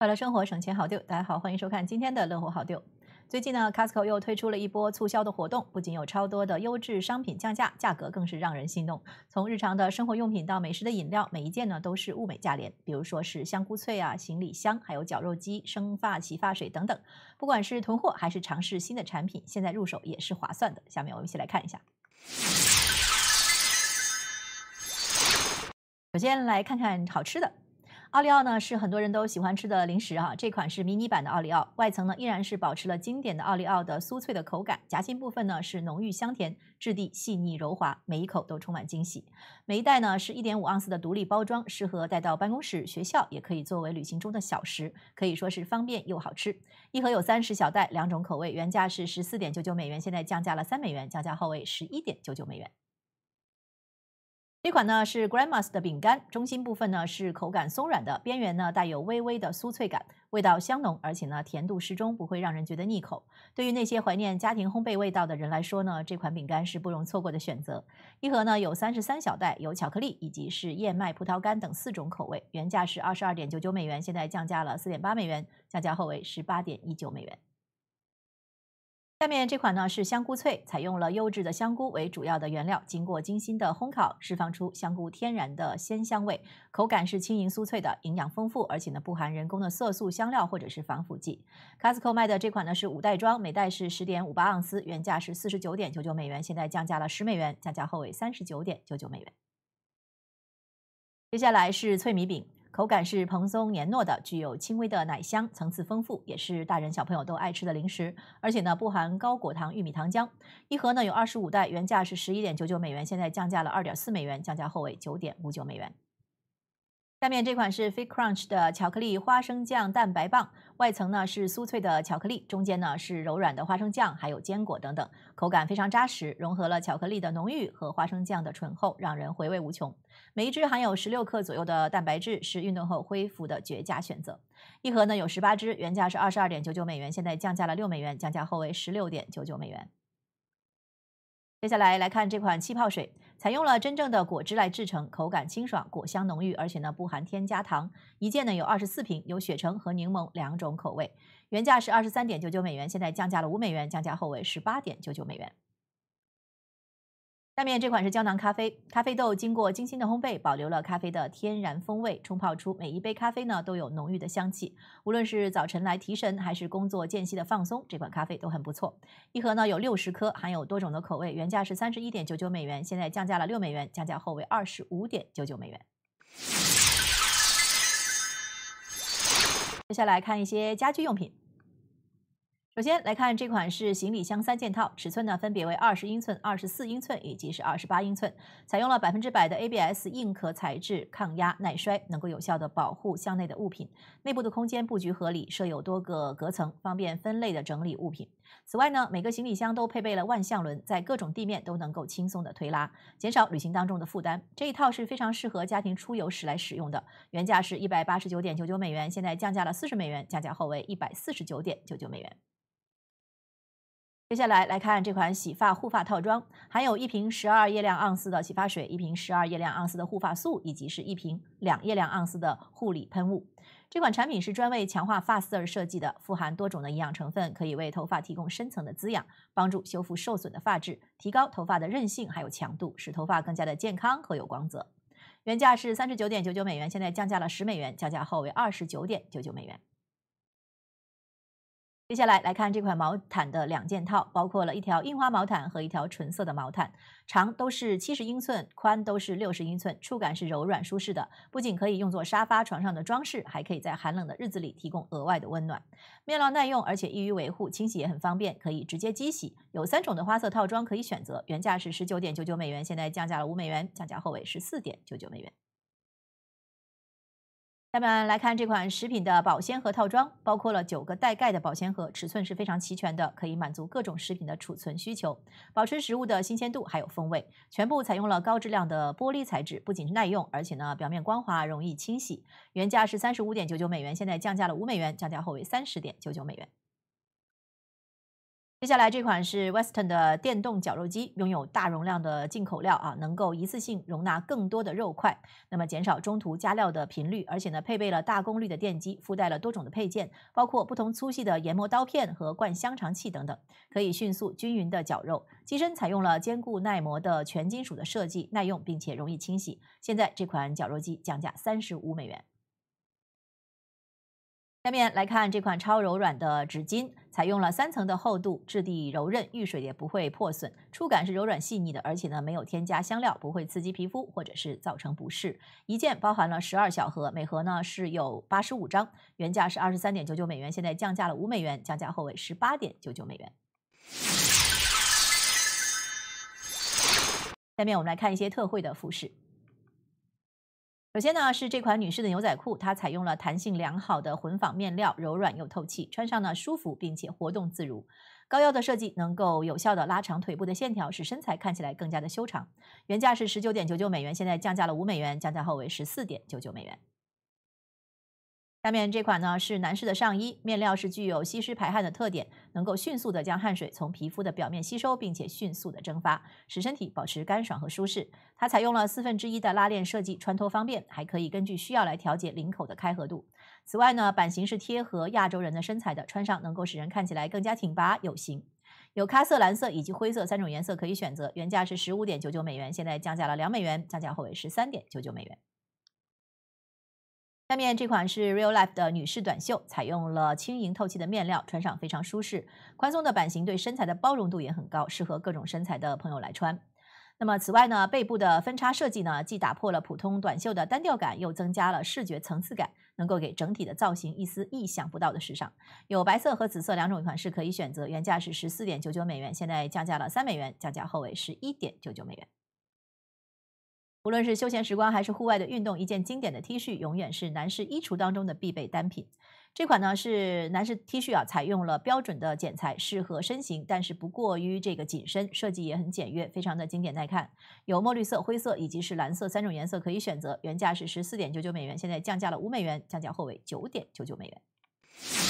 快乐生活省钱好丢，大家好，欢迎收看今天的乐活好丢。最近呢，Costco 又推出了一波促销的活动，不仅有超多的优质商品降价，价格更是让人心动。从日常的生活用品到美食的饮料，每一件呢都是物美价廉。比如说是香菇脆啊、行李箱，还有绞肉机、生发洗发水等等。不管是囤货还是尝试新的产品，现在入手也是划算的。下面我们一起来看一下。首先来看看好吃的。奥利奥呢是很多人都喜欢吃的零食哈，这款是迷你版的奥利奥，外层呢依然是保持了经典的奥利奥的酥脆的口感，夹心部分呢是浓郁香甜，质地细腻柔滑，每一口都充满惊喜。每一袋呢是一点五盎司的独立包装，适合带到办公室、学校，也可以作为旅行中的小食，可以说是方便又好吃。一盒有三十小袋，两种口味，原价是十四点九九美元，现在降价了三美元，降价后为十一点九九美元。这款呢是 Grandma's 的饼干，中心部分呢是口感松软的，边缘呢带有微微的酥脆感，味道香浓，而且呢甜度适中，不会让人觉得腻口。对于那些怀念家庭烘焙味道的人来说呢，这款饼干是不容错过的选择。一盒呢有三十三小袋，有巧克力以及是燕麦葡萄干等四种口味。原价是二十二点九九美元，现在降价了四点八美元，降价后为十八点一九美元。下面这款呢是香菇脆，采用了优质的香菇为主要的原料，经过精心的烘烤，释放出香菇天然的鲜香味，口感是轻盈酥脆的，营养丰富，而且呢不含人工的色素、香料或者是防腐剂。Costco 卖的这款呢是五袋装，每袋是十点五八盎司，原价是四十九点九九美元，现在降价了十美元，降价后为三十九点九九美元。接下来是脆米饼。口感是蓬松黏糯的，具有轻微的奶香，层次丰富，也是大人小朋友都爱吃的零食。而且呢，不含高果糖玉米糖浆。一盒呢有二十五袋，原价是十一点九九美元，现在降价了二点四美元，降价后为九点五九美元。下面这款是 Fit Crunch 的巧克力花生酱蛋白棒，外层呢是酥脆的巧克力，中间呢是柔软的花生酱，还有坚果等等，口感非常扎实，融合了巧克力的浓郁和花生酱的醇厚，让人回味无穷。每一支含有十六克左右的蛋白质，是运动后恢复的绝佳选择。一盒呢有十八支，原价是二十二点九九美元，现在降价了六美元，降价后为十六点九九美元。接下来来看这款气泡水。采用了真正的果汁来制成，口感清爽，果香浓郁，而且呢不含添加糖。一件呢有二十四瓶，有雪橙和柠檬两种口味。原价是二十三点九九美元，现在降价了五美元，降价后为十八点九九美元。下面这款是胶囊咖啡，咖啡豆经过精心的烘焙，保留了咖啡的天然风味，冲泡出每一杯咖啡呢都有浓郁的香气。无论是早晨来提神，还是工作间隙的放松，这款咖啡都很不错。一盒呢有六十颗，含有多种的口味。原价是三十一点九九美元，现在降价了六美元，降价后为二十五点九九美元。接下来看一些家居用品。首先来看这款是行李箱三件套，尺寸呢分别为二十英寸、二十四英寸以及是二十八英寸，采用了百分之百的 ABS 硬壳材质，抗压耐摔，能够有效的保护箱内的物品。内部的空间布局合理，设有多个隔层，方便分类的整理物品。此外呢，每个行李箱都配备了万向轮，在各种地面都能够轻松的推拉，减少旅行当中的负担。这一套是非常适合家庭出游时来使用的。原价是一百八十九点九九美元，现在降价了四十美元，降价后为一百四十九点九九美元。接下来来看这款洗发护发套装，含有一瓶十二液量盎司的洗发水，一瓶十二液量盎司的护发素，以及是一瓶两液量盎司的护理喷雾。这款产品是专为强化发丝而设计的，富含多种的营养成分，可以为头发提供深层的滋养，帮助修复受损的发质，提高头发的韧性还有强度，使头发更加的健康和有光泽。原价是三十九点九九美元，现在降价了十美元，降价后为二十九点九九美元。接下来来看这款毛毯的两件套，包括了一条印花毛毯和一条纯色的毛毯，长都是七十英寸，宽都是六十英寸，触感是柔软舒适的，不仅可以用作沙发、床上的装饰，还可以在寒冷的日子里提供额外的温暖。面料耐用，而且易于维护，清洗也很方便，可以直接机洗。有三种的花色套装可以选择，原价是十九点九九美元，现在降价了五美元，降价后为十四点九九美元。下面来看这款食品的保鲜盒套装，包括了九个带盖的保鲜盒，尺寸是非常齐全的，可以满足各种食品的储存需求，保持食物的新鲜度还有风味。全部采用了高质量的玻璃材质，不仅是耐用，而且呢表面光滑，容易清洗。原价是三十五点九九美元，现在降价了五美元，降价后为三十点九九美元。接下来这款是 Western 的电动绞肉机，拥有大容量的进口料啊，能够一次性容纳更多的肉块，那么减少中途加料的频率，而且呢配备了大功率的电机，附带了多种的配件，包括不同粗细的研磨刀片和灌香肠器等等，可以迅速均匀的绞肉。机身采用了坚固耐磨的全金属的设计，耐用并且容易清洗。现在这款绞肉机降价三十五美元。下面来看这款超柔软的纸巾。采用了三层的厚度，质地柔韧，遇水也不会破损，触感是柔软细腻的，而且呢没有添加香料，不会刺激皮肤或者是造成不适。一件包含了十二小盒，每盒呢是有八十五张，原价是二十三点九九美元，现在降价了五美元，降价后为十八点九九美元。下面我们来看一些特惠的服饰。首先呢，是这款女士的牛仔裤，它采用了弹性良好的混纺面料，柔软又透气，穿上呢舒服，并且活动自如。高腰的设计能够有效的拉长腿部的线条，使身材看起来更加的修长。原价是十九点九九美元，现在降价了五美元，降价后为十四点九九美元。下面这款呢是男士的上衣，面料是具有吸湿排汗的特点，能够迅速的将汗水从皮肤的表面吸收，并且迅速的蒸发，使身体保持干爽和舒适。它采用了四分之一的拉链设计，穿脱方便，还可以根据需要来调节领口的开合度。此外呢，版型是贴合亚洲人的身材的，穿上能够使人看起来更加挺拔有型。有咖色、蓝色以及灰色三种颜色可以选择，原价是十五点九九美元，现在降价了两美元，降价后为十三点九九美元。下面这款是 Real Life 的女士短袖，采用了轻盈透气的面料，穿上非常舒适。宽松的版型对身材的包容度也很高，适合各种身材的朋友来穿。那么，此外呢，背部的分叉设计呢，既打破了普通短袖的单调感，又增加了视觉层次感，能够给整体的造型一丝意想不到的时尚。有白色和紫色两种款式可以选择，原价是十四点九九美元，现在降价了三美元，降价后为十一点九九美元。无论是休闲时光还是户外的运动，一件经典的 T 恤永远是男士衣橱当中的必备单品。这款呢是男士 T 恤啊，采用了标准的剪裁，适合身形，但是不过于这个紧身，设计也很简约，非常的经典耐看。有墨绿色、灰色以及是蓝色三种颜色可以选择，原价是十四点九九美元，现在降价了五美元，降价后为九点九九美元。